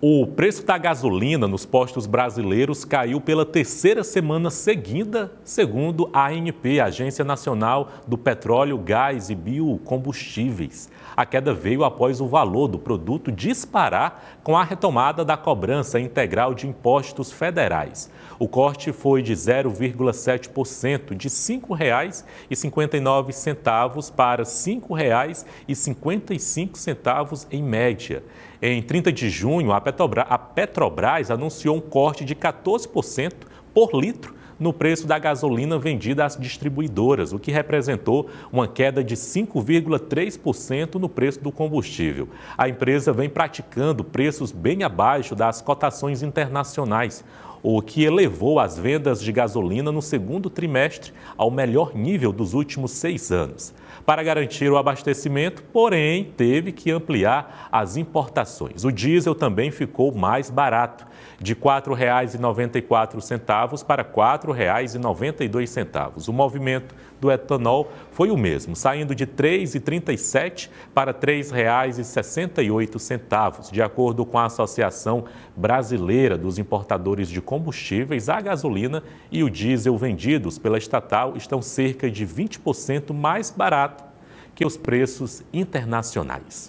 O preço da gasolina nos postos brasileiros caiu pela terceira semana seguida, segundo a ANP, Agência Nacional do Petróleo, Gás e Biocombustíveis. A queda veio após o valor do produto disparar com a retomada da cobrança integral de impostos federais. O corte foi de 0,7%, de R$ 5,59 para R$ 5,55 em média. Em 30 de junho, a Petrobras, a Petrobras anunciou um corte de 14% por litro no preço da gasolina vendida às distribuidoras, o que representou uma queda de 5,3% no preço do combustível. A empresa vem praticando preços bem abaixo das cotações internacionais, o que elevou as vendas de gasolina no segundo trimestre ao melhor nível dos últimos seis anos. Para garantir o abastecimento, porém, teve que ampliar as importações. O diesel também ficou mais barato, de R$ 4,94 para R$ 4,92. O movimento do etanol foi o mesmo, saindo de R$ 3,37 para R$ 3,68, de acordo com a Associação Brasileira dos Importadores de Combustíveis, a gasolina e o diesel vendidos pela estatal estão cerca de 20% mais barato que os preços internacionais.